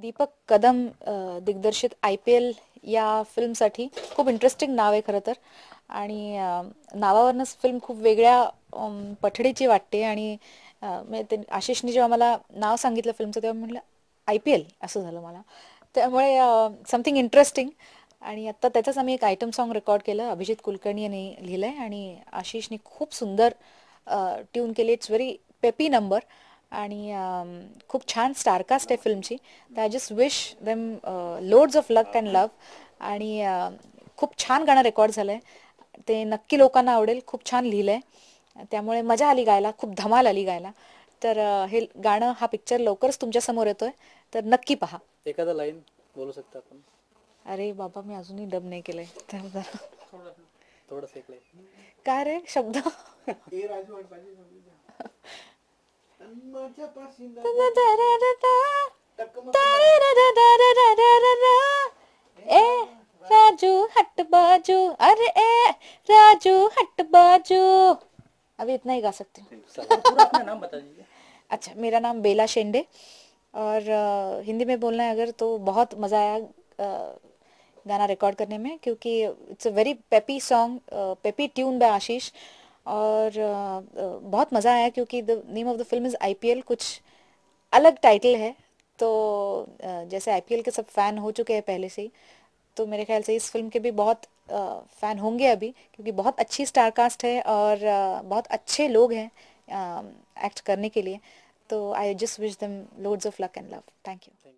दीपक कदम दिग्दर्शित I P L या फिल्मसाठी खूप इंटरेस्टिंग नाव आहे खरं तर आणि नावावरूनच फिल्म खूप वेगळ्या पठडीची वाटते आणि म्हणजे ते आशिषने जेव्हा मला नाव सांगितलं फिल्मचं तेव्हा म्हटलं आय पी एल असं झालं मला त्यामुळे समथिंग इंटरेस्टिंग आणि आत्ता त्याचंच आम्ही एक आयटम सॉन्ग रेकॉर्ड केलं अभिजित कुलकर्णी यांनी लिहिलं आहे आणि आशिषने खूप सुंदर ट्यून केली इट्स व्हेरी पेपी नंबर आणि खूप छान स्टारकास्ट आहे फिल्मची तर I just wish them loads of luck and love आणि खूप छान गाणं रेकॉर्ड झालंय ते नक्की लोकांना आवडेल खूप छान लिहिलंय त्यामुळे मजा आली गायला खूप धमाल आली गायला तर हे गाणं हा पिक्चर लवकरच तुमच्या समोर येतोय तर नक्की पहा एखादा लाईन बोलू शकता आपण अरे बाबा मी अजूनही डब नाही केलंय थोडस काय रे शब्द राजू हट बाजू अरे ए राजू हट बाजू अभी इतना ही गा सकती हूँ नाम बता दीजिए अच्छा मेरा नाम बेला शेंडे और हिंदी में बोलना है अगर तो बहुत मज़ा आया गाना रिकॉर्ड करने में क्योंकि it's a very peppy song peppy tune by Ashish और बहुत मज़ा आया क्योंकि the name of the film is I कुछ अलग टाइटल है तो जैसे आई के सब फ़ैन हो चुके हैं पहले से ही तो मेरे ख्याल से इस फिल्म के भी बहुत फ़ैन होंगे अभी क्योंकि बहुत अच्छी स्टार कास्ट है और बहुत अच्छे लोग हैं एक्ट करने के लिए तो I just wish them loads of luck and love thank you